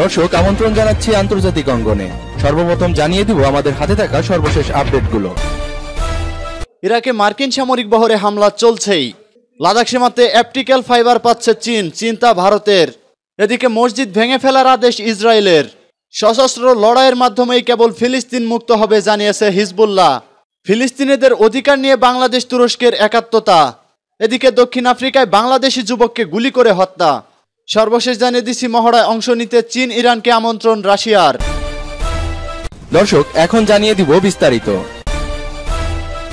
দর্শক আমন্ত্রণ জানাচ্ছি আন্তর্জাতিক অঙ্গনে সর্বপ্রথম জানিয়ে দিব আমাদের হাতে থাকা সর্বশেষ আপডেটগুলো ইরাকে মার্কিন সামরিক বহরে হামলা চলছেই লাদাখ সীমাতে অ্যাপটিক্যাল ফাইবার পাচ্ছে চীন চিন্তা ভারতের এদিকে মসজিদ ভেঙে ফেলার আদেশ ইসরায়েলের সশস্ত্র লড়াইয়ের মাধ্যমেই কেবল ফিলিস্তিন মুক্ত হবে জানিয়েছে হিজবুল্লাহ ফিলিস্তিনিদের অধিকার নিয়ে বাংলাদেশ তুরস্কের একাত্মতা এদিকে দক্ষিণ আফ্রিকায় বাংলাদেশি যুবককে গুলি করে হত্যা সর্বশেষ জানিয়ে দিছি মহড়ায় অংশ নিতে চীন ইরানকে আমন্ত্রণ রাশিয়ার দর্শক এখন জানিয়ে দিব বিস্তারিত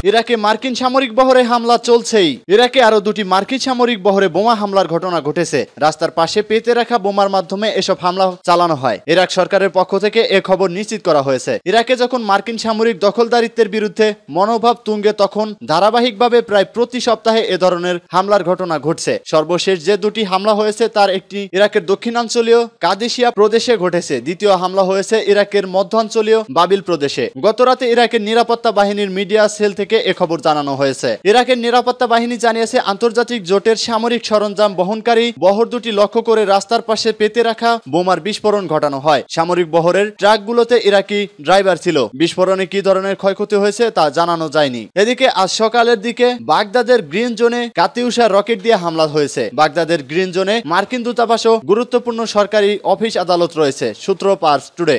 ইরাকে মার্কিন সামরিক বহরে হামলা চলছেই ইরাকে আরো দুটি মার্কিন সামরিক বহরে বোমা হামলার ঘটনা ঘটেছে রাস্তার পাশে পেতে রাখা বোমার মাধ্যমে এসব হামলা চালানো হয় ইরাক সরকারের পক্ষ থেকে এ খবর নিশ্চিত করা হয়েছে ইরাকে যখন মার্কিন সামরিক দখলদারিত্বের বিরুদ্ধে মনোভাব তুঙ্গে তখন ধারাবাহিকভাবে প্রায় প্রতি সপ্তাহে এ ধরনের হামলার ঘটনা ঘটছে সর্বশেষ যে দুটি হামলা হয়েছে তার একটি ইরাকের দক্ষিণাঞ্চলীয় কাদেশিয়া প্রদেশে ঘটেছে দ্বিতীয় হামলা হয়েছে ইরাকের মধ্যাঞ্চলীয় বাবিল প্রদেশে গতরাতে ইরাকের নিরাপত্তা বাহিনীর মিডিয়া সেল থেকে থেকে খবর জানানো হয়েছে ইরাকের নিরাপত্তা বাহিনী জানিয়েছে আন্তর্জাতিক জোটের সামরিক সরঞ্জাম বহনকারী বহর দুটি লক্ষ্য করে রাস্তার পাশে পেতে রাখা বোমার বিস্ফোরণ ঘটানো হয় সামরিক বহরের ট্রাকগুলোতে ইরাকি ড্রাইভার ছিল বিস্ফোরণে কি ধরনের ক্ষয়ক্ষতি হয়েছে তা জানানো যায়নি এদিকে আজ সকালের দিকে বাগদাদের গ্রিন জোনে কাতিউষা রকেট দিয়ে হামলা হয়েছে বাগদাদের গ্রিন জোনে মার্কিন দূতাবাস ও গুরুত্বপূর্ণ সরকারি অফিস আদালত রয়েছে সূত্র পার্স টুডে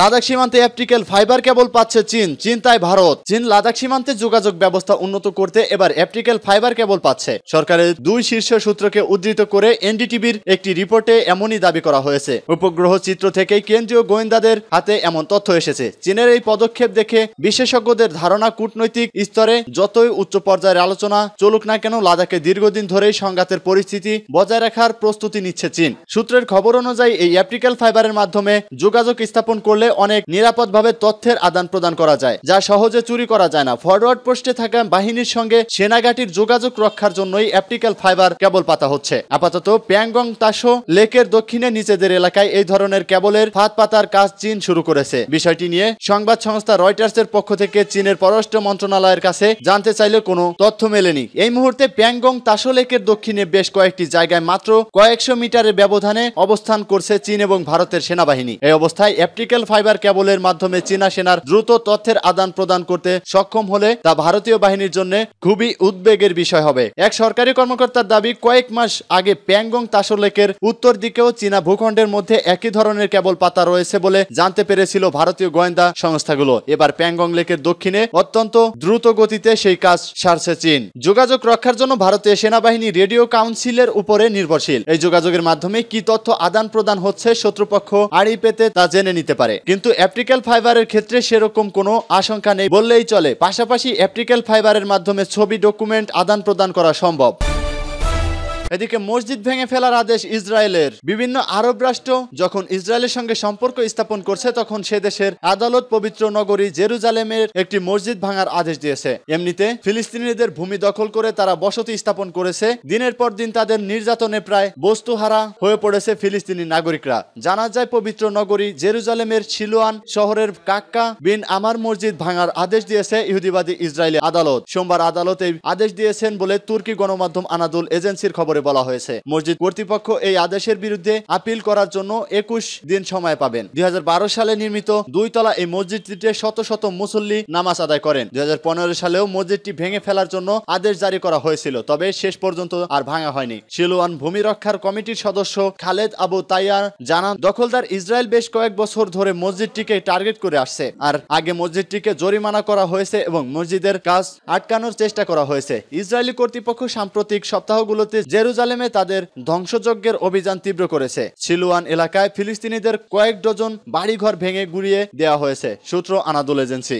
লাদাখ সীমান্তে অ্যাপটিক্যাল ফাইবার কেবল পাচ্ছে চীন চীন তাই ভারত চীন লাদাখ সীমান্তে যোগাযোগ ব্যবস্থা উন্নত করতে এবার অ্যাপটিক্যাল ফাইবার কেবল পাচ্ছে সরকারের দুই শীর্ষ সূত্রকে উদ্ধৃত করে এনডিটিভির একটি রিপোর্টে এমনই দাবি করা হয়েছে উপগ্রহ চিত্র থেকে কেন্দ্রীয় গোয়েন্দাদের হাতে এমন তথ্য এসেছে চীনের এই পদক্ষেপ দেখে বিশেষজ্ঞদের ধারণা কূটনৈতিক স্তরে যতই উচ্চ পর্যায়ের আলোচনা চলুক না কেন লাদাখে দীর্ঘদিন ধরেই সংঘাতের পরিস্থিতি বজায় রাখার প্রস্তুতি নিচ্ছে চীন সূত্রের খবর অনুযায়ী এই অ্যাপটিক্যাল ফাইবারের মাধ্যমে যোগাযোগ স্থাপন করলে ফলে অনেক নিরাপদভাবে তথ্যের আদান প্রদান করা যায় যা সহজে চুরি করা যায় না ফরওয়ার্ড পোস্টে থাকা বাহিনীর সঙ্গে সেনাঘাটির যোগাযোগ রক্ষার জন্যই অ্যাপটিক্যাল ফাইবার কেবল পাতা হচ্ছে আপাতত প্যাংগং তাসো লেকের দক্ষিণে নিজেদের এলাকায় এই ধরনের কেবলের ফাঁদ পাতার কাজ চীন শুরু করেছে বিষয়টি নিয়ে সংবাদ সংস্থা রয়টার্সের পক্ষ থেকে চীনের পররাষ্ট্র মন্ত্রণালয়ের কাছে জানতে চাইলে কোনো তথ্য মেলেনি এই মুহূর্তে প্যাংগং তাসো লেকের দক্ষিণে বেশ কয়েকটি জায়গায় মাত্র কয়েকশো মিটারের ব্যবধানে অবস্থান করছে চীন এবং ভারতের সেনাবাহিনী এই অবস্থায় অ্যাপটিক্যাল ফাইবার ফাইবার কেবলের মাধ্যমে চীনা সেনার দ্রুত তথ্যের আদান প্রদান করতে সক্ষম হলে তা ভারতীয় বাহিনীর জন্য খুবই উদ্বেগের বিষয় হবে এক সরকারি কর্মকর্তার দাবি কয়েক মাস আগে প্যাংগং তাসর লেকের উত্তর দিকেও চীনা ভূখণ্ডের মধ্যে একই ধরনের কেবল পাতা রয়েছে বলে জানতে পেরেছিল ভারতীয় গোয়েন্দা সংস্থাগুলো এবার প্যাংগং লেকের দক্ষিণে অত্যন্ত দ্রুত গতিতে সেই কাজ সারছে চীন যোগাযোগ রক্ষার জন্য ভারতীয় সেনাবাহিনী রেডিও কাউন্সিলের উপরে নির্ভরশীল এই যোগাযোগের মাধ্যমে কি তথ্য আদান প্রদান হচ্ছে শত্রুপক্ষ আড়ি পেতে তা জেনে নিতে পারে কিন্তু অ্যাপ্টিক্যাল ফাইবারের ক্ষেত্রে সেরকম কোনো আশঙ্কা নেই বললেই চলে পাশাপাশি অ্যাপ্টিক্যাল ফাইবারের মাধ্যমে ছবি ডকুমেন্ট আদান প্রদান করা সম্ভব এদিকে মসজিদ ভেঙে ফেলার আদেশ ইসরায়েলের বিভিন্ন আরব রাষ্ট্র যখন ইসরায়েলের সঙ্গে সম্পর্ক স্থাপন করছে তখন সে দেশের আদালত পবিত্র নগরী জেরুজালেমের একটি মসজিদ ভাঙার আদেশ দিয়েছে এমনিতে ফিলিস্তিনিদের ভূমি দখল করে তারা বসতি স্থাপন করেছে দিনের পর দিন তাদের নির্যাতনে প্রায় বস্তুহারা হয়ে পড়েছে ফিলিস্তিনি নাগরিকরা জানা যায় পবিত্র নগরী জেরুজালেমের ছিলোয়ান শহরের কাক্কা বিন আমার মসজিদ ভাঙার আদেশ দিয়েছে ইহুদিবাদী ইসরায়েলি আদালত সোমবার আদালতে আদেশ দিয়েছেন বলে তুর্কি গণমাধ্যম আনাদুল এজেন্সির খবর করে বলা হয়েছে মসজিদ কর্তৃপক্ষ এই আদেশের বিরুদ্ধে আপিল করার জন্য একুশ দিন সময় পাবেন দুই সালে নির্মিত দুই তলা এই মসজিদটিতে শত শত মুসল্লি নামাজ আদায় করেন দুই সালেও মসজিদটি ভেঙে ফেলার জন্য আদেশ জারি করা হয়েছিল তবে শেষ পর্যন্ত আর ভাঙা হয়নি শিলুয়ান ভূমি রক্ষার কমিটির সদস্য খালেদ আবু তাইয়ার জানান দখলদার ইসরায়েল বেশ কয়েক বছর ধরে মসজিদটিকে টার্গেট করে আসছে আর আগে মসজিদটিকে জরিমানা করা হয়েছে এবং মসজিদের কাজ আটকানোর চেষ্টা করা হয়েছে ইসরায়েলি কর্তৃপক্ষ সাম্প্রতিক সপ্তাহগুলোতে জের জেরুজালেমে তাদের ধ্বংসযজ্ঞের অভিযান তীব্র করেছে সিলুয়ান এলাকায় ফিলিস্তিনিদের কয়েক ডজন বাড়িঘর ভেঙে গুড়িয়ে দেওয়া হয়েছে সূত্র আনাদুল এজেন্সি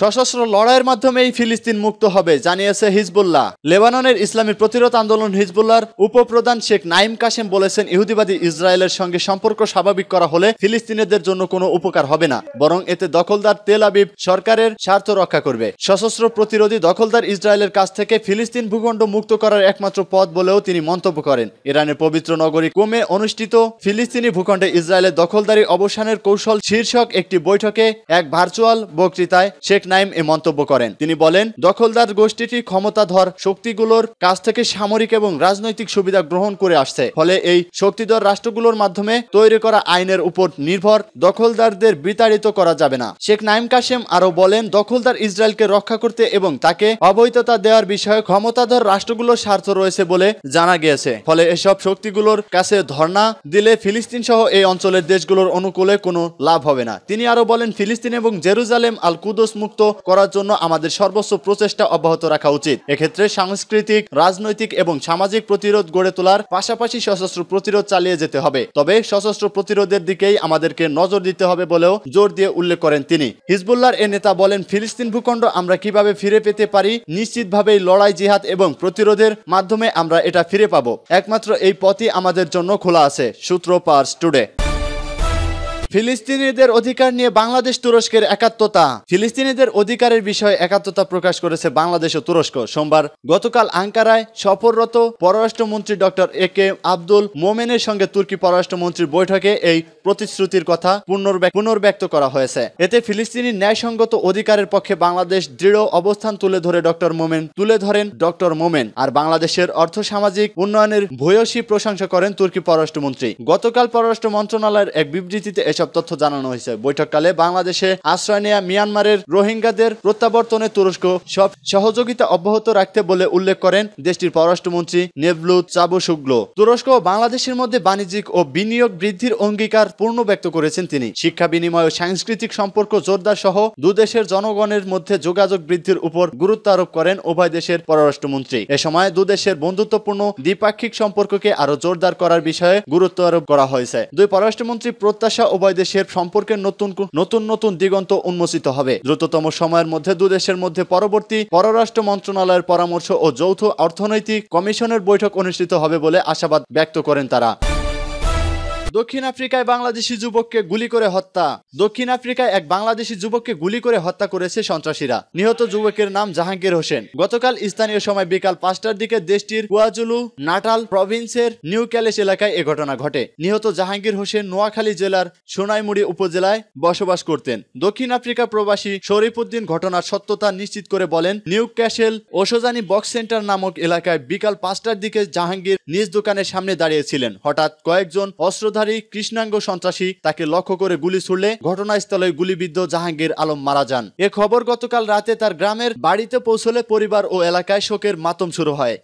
সশস্ত্র লড়াইয়ের মাধ্যমেই ফিলিস্তিন মুক্ত হবে জানিয়েছে হিজবুল্লাহ লেবাননের ইসলামী প্রতিরোধ আন্দোলন হিজবুল্লাহর উপপ্রধান শেখ নাইম কাশেম বলেছেন ইহুদিবাদী ইসরায়েলের সঙ্গে সম্পর্ক স্বাভাবিক করা হলে ফিলিস্তিনিদের জন্য কোনো উপকার হবে না বরং এতে দখলদার তেল আবিব সরকারের স্বার্থ রক্ষা করবে সশস্ত্র প্রতিরোধী দখলদার ইসরায়েলের কাছ থেকে ফিলিস্তিন ভূখণ্ড মুক্ত করার একমাত্র পথ বলেও তিনি মন্তব্য করেন ইরানের পবিত্র নগরী কোমে অনুষ্ঠিত ফিলিস্তিনি ভূখণ্ডে ইসরায়েলের দখলদারি অবসানের কৌশল শীর্ষক একটি বৈঠকে এক ভার্চুয়াল বক্তৃতায় শেখ নাইম এ মন্তব্য করেন তিনি বলেন দখলদার গোষ্ঠীটি ক্ষমতাধর শক্তিগুলোর কাছ থেকে সামরিক এবং রাজনৈতিক সুবিধা গ্রহণ করে আসছে ফলে এই শক্তিধর রাষ্ট্রগুলোর মাধ্যমে তৈরি করা আইনের উপর নির্ভর দখলদারদের বিতাড়িত করা যাবে না শেখ নাইম কাশেম আরও বলেন দখলদার ইসরায়েলকে রক্ষা করতে এবং তাকে অবৈধতা দেওয়ার বিষয়ে ক্ষমতাধর রাষ্ট্রগুলোর স্বার্থ রয়েছে বলে জানা গিয়েছে ফলে এসব শক্তিগুলোর কাছে ধর্ণা দিলে ফিলিস্তিন সহ এই অঞ্চলের দেশগুলোর অনুকূলে কোনো লাভ হবে না তিনি আরও বলেন ফিলিস্তিন এবং জেরুজালেম আল কুদোস মুক্ত মুক্ত করার জন্য আমাদের সর্বোচ্চ প্রচেষ্টা অব্যাহত রাখা উচিত এক্ষেত্রে সাংস্কৃতিক রাজনৈতিক এবং সামাজিক প্রতিরোধ গড়ে তোলার পাশাপাশি সশস্ত্র প্রতিরোধ চালিয়ে যেতে হবে তবে সশস্ত্র প্রতিরোধের দিকেই আমাদেরকে নজর দিতে হবে বলেও জোর দিয়ে উল্লেখ করেন তিনি হিজবুল্লার এ নেতা বলেন ফিলিস্তিন ভূখণ্ড আমরা কিভাবে ফিরে পেতে পারি নিশ্চিতভাবেই লড়াই জিহাদ এবং প্রতিরোধের মাধ্যমে আমরা এটা ফিরে পাবো একমাত্র এই পথই আমাদের জন্য খোলা আছে সূত্র পার্স টুডে ফিলিস্তিনিদের অধিকার নিয়ে বাংলাদেশ তুরস্কের একাত্মতা ফিলিস্তিনিদের অধিকারের বিষয়ে একাত্মতা প্রকাশ করেছে বাংলাদেশ ও তুরস্ক সোমবার গতকাল আঙ্কারায় সফররত পররাষ্ট্রমন্ত্রী ডক্টর এ কে আব্দুল মোমেনের সঙ্গে তুর্কি পররাষ্ট্রমন্ত্রীর বৈঠকে এই প্রতিশ্রুতির কথা পুনর্ব্যক্ত করা হয়েছে এতে ফিলিস্তিনি ন্যায়সঙ্গত অধিকারের পক্ষে বাংলাদেশ দৃঢ় অবস্থান তুলে ধরে ডক্টর মোমেন তুলে ধরেন ডক্টর মোমেন আর বাংলাদেশের অর্থ সামাজিক উন্নয়নের ভূয়সী প্রশংসা করেন তুর্কি পররাষ্ট্রমন্ত্রী গতকাল পররাষ্ট্র মন্ত্রণালয়ের এক বিবৃতিতে এসব এসব তথ্য জানানো হয়েছে বৈঠককালে বাংলাদেশে আশ্রয় নেয়া মিয়ানমারের রোহিঙ্গাদের প্রত্যাবর্তনে তুরস্ক সব সহযোগিতা অব্যাহত রাখতে বলে উল্লেখ করেন দেশটির পররাষ্ট্রমন্ত্রী নেভলু চাবুশুগ্লো তুরস্ক ও বাংলাদেশের মধ্যে বাণিজ্যিক ও বিনিয়োগ বৃদ্ধির অঙ্গীকার পূর্ণ ব্যক্ত করেছেন তিনি শিক্ষা বিনিময় ও সাংস্কৃতিক সম্পর্ক জোরদার সহ দুদেশের জনগণের মধ্যে যোগাযোগ বৃদ্ধির উপর গুরুত্ব আরোপ করেন উভয় দেশের পররাষ্ট্রমন্ত্রী এ সময় দুদেশের বন্ধুত্বপূর্ণ দ্বিপাক্ষিক সম্পর্ককে আরো জোরদার করার বিষয়ে গুরুত্ব আরোপ করা হয়েছে দুই পররাষ্ট্রমন্ত্রী প্রত্যাশা উভয় উভয় দেশের সম্পর্কের নতুন নতুন নতুন দিগন্ত উন্মোচিত হবে দ্রুততম সময়ের মধ্যে দুদেশের মধ্যে পরবর্তী পররাষ্ট্র মন্ত্রণালয়ের পরামর্শ ও যৌথ অর্থনৈতিক কমিশনের বৈঠক অনুষ্ঠিত হবে বলে আশাবাদ ব্যক্ত করেন তারা দক্ষিণ আফ্রিকায় বাংলাদেশি যুবককে গুলি করে হত্যা দক্ষিণ আফ্রিকায় এক বাংলাদেশি যুবককে গুলি করে হত্যা করেছে সন্ত্রাসীরা নিহত যুবকের নাম জাহাঙ্গীর হোসেন গতকাল স্থানীয় সময় বিকাল পাঁচটার দিকে দেশটির কুয়াজুলু নাটাল প্রভিন্সের নিউ ক্যালেস এলাকায় এ ঘটনা ঘটে নিহত জাহাঙ্গীর হোসেন নোয়াখালী জেলার সোনাইমুড়ি উপজেলায় বসবাস করতেন দক্ষিণ আফ্রিকা প্রবাসী শরীফ উদ্দিন ঘটনার সত্যতা নিশ্চিত করে বলেন নিউ ক্যাশেল ওসোজানি বক্স সেন্টার নামক এলাকায় বিকাল পাঁচটার দিকে জাহাঙ্গীর নিজ দোকানের সামনে দাঁড়িয়েছিলেন হঠাৎ কয়েকজন অস্ত্রধারী পাহাড়ি কৃষ্ণাঙ্গ সন্ত্রাসী তাকে লক্ষ্য করে গুলি ছুড়লে ঘটনাস্থলে গুলিবিদ্ধ জাহাঙ্গীর আলম মারা যান এ খবর গতকাল রাতে তার গ্রামের বাড়িতে পৌঁছলে পরিবার ও এলাকায় শোকের মাতম শুরু হয়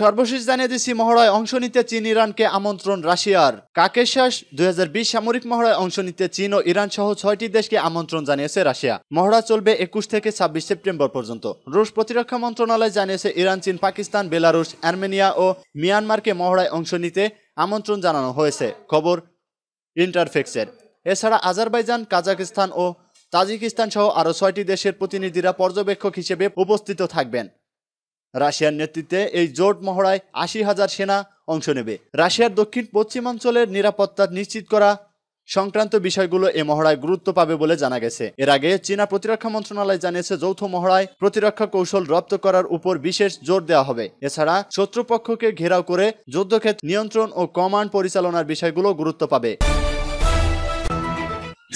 সর্বশেষ জানিয়ে দিচ্ছি মহড়ায় অংশ নিতে চীন ইরানকে আমন্ত্রণ রাশিয়ার কাকেশাস দুই সামরিক মহড়ায় অংশ নিতে চীন ও ইরান সহ ছয়টি দেশকে আমন্ত্রণ জানিয়েছে রাশিয়া মহড়া চলবে একুশ থেকে ছাব্বিশ সেপ্টেম্বর পর্যন্ত রুশ প্রতিরক্ষা মন্ত্রণালয় জানিয়েছে ইরান চীন পাকিস্তান বেলারুশ আর্মেনিয়া ও মিয়ানমারকে মহড়ায় অংশ নিতে আমন্ত্রণ জানানো হয়েছে খবর ইন্টারফেক্সের এছাড়া আজারবাইজান কাজাকিস্তান ও তাজিকিস্তান সহ আরও ছয়টি দেশের প্রতিনিধিরা পর্যবেক্ষক হিসেবে উপস্থিত থাকবেন রাশিয়ার নেতৃত্বে এই জোট মহড়ায় আশি হাজার সেনা অংশ নেবে রাশিয়ার দক্ষিণ পশ্চিমাঞ্চলের নিরাপত্তা নিশ্চিত করা সংক্রান্ত বিষয়গুলো এ মহড়ায় গুরুত্ব পাবে বলে জানা গেছে এর আগে চীনা প্রতিরক্ষা মন্ত্রণালয় জানিয়েছে যৌথ মহড়ায় প্রতিরক্ষা কৌশল রপ্ত করার উপর বিশেষ জোর দেওয়া হবে এছাড়া শত্রুপক্ষকে ঘেরাও করে যুদ্ধক্ষেত্র নিয়ন্ত্রণ ও কমান্ড পরিচালনার বিষয়গুলো গুরুত্ব পাবে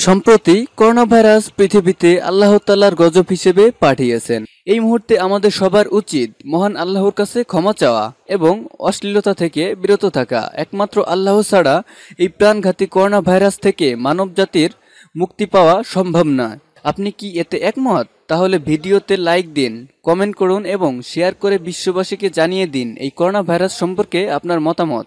সম্প্রতি করোনা ভাইরাস পৃথিবীতে আল্লাহ তাল্লার গজব হিসেবে পাঠিয়েছেন এই মুহূর্তে আমাদের সবার উচিত মহান আল্লাহর কাছে ক্ষমা চাওয়া এবং অশ্লীলতা থেকে বিরত থাকা একমাত্র আল্লাহ ছাড়া এই প্রাণঘাতী করোনা ভাইরাস থেকে মানব জাতির মুক্তি পাওয়া সম্ভব নয় আপনি কি এতে একমত তাহলে ভিডিওতে লাইক দিন কমেন্ট করুন এবং শেয়ার করে বিশ্ববাসীকে জানিয়ে দিন এই করোনা ভাইরাস সম্পর্কে আপনার মতামত